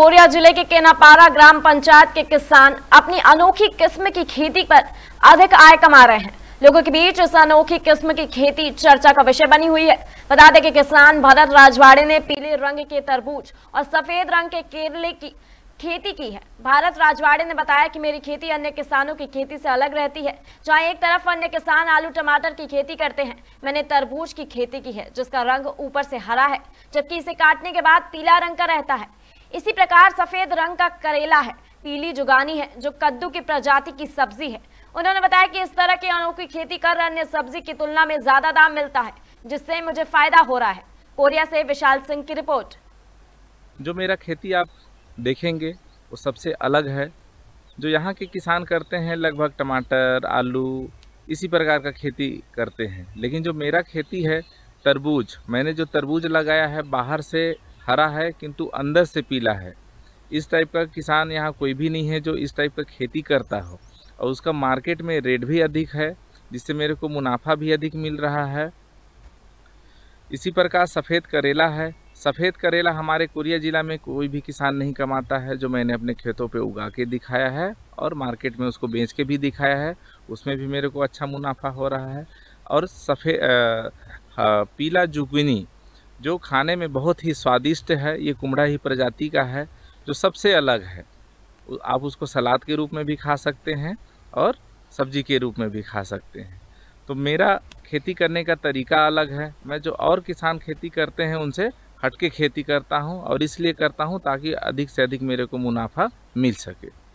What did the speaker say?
Korea जिले के केनापारा ग्राम पंचायत के किसान अपनी अनोखी किस्म की खेती पर अधिक आय कमा रहे हैं लोगों के बीच इस अनोखी किस्म की खेती चर्चा का विषय बनी हुई है बता दें कि किसान भरत राजवाड़े ने पीले रंग के तरबूज और सफेद रंग के केरले की खेती की है भारत राजवाड़े ने बताया कि मेरी खेती अन्य किसानों की खेती से अलग रहती है चाहे एक तरफ अन्य किसान आलू टमाटर की खेती करते हैं मैंने तरबूज की खेती की है जिसका रंग ऊपर से हरा है जबकि इसे काटने के बाद पीला रंग का रहता है इसी प्रकार सफेद रंग का करेला है पीली जुगानी है जो कद्दू की प्रजाति की सब्जी है उन्होंने बताया कि इस तरह की अनोखी खेती कर अन्य सब्जी की तुलना में ज्यादा दाम मिलता है जिससे मुझे फायदा हो रहा है कोरिया से विशाल सिंह की रिपोर्ट जो मेरा खेती आप देखेंगे वो सबसे अलग है जो यहाँ के किसान करते हैं लगभग टमाटर आलू इसी प्रकार का खेती करते हैं लेकिन जो मेरा खेती है तरबूज मैंने जो तरबूज लगाया है बाहर से हरा है किंतु अंदर से पीला है इस टाइप का किसान यहाँ कोई भी नहीं है जो इस टाइप का खेती करता हो और उसका मार्केट में रेट भी अधिक है जिससे मेरे को मुनाफा भी अधिक मिल रहा है इसी प्रकार सफ़ेद करेला है सफ़ेद करेला हमारे कोरिया ज़िला में कोई भी किसान नहीं कमाता है जो मैंने अपने खेतों पे उगा के दिखाया है और मार्केट में उसको बेच के भी दिखाया है उसमें भी मेरे को अच्छा मुनाफा हो रहा है और सफ़ेद पीला जुगनी जो खाने में बहुत ही स्वादिष्ट है ये कुमड़ा ही प्रजाति का है जो सबसे अलग है आप उसको सलाद के रूप में भी खा सकते हैं और सब्जी के रूप में भी खा सकते हैं तो मेरा खेती करने का तरीका अलग है मैं जो और किसान खेती करते हैं उनसे हट के खेती करता हूँ और इसलिए करता हूँ ताकि अधिक से अधिक मेरे को मुनाफा मिल सके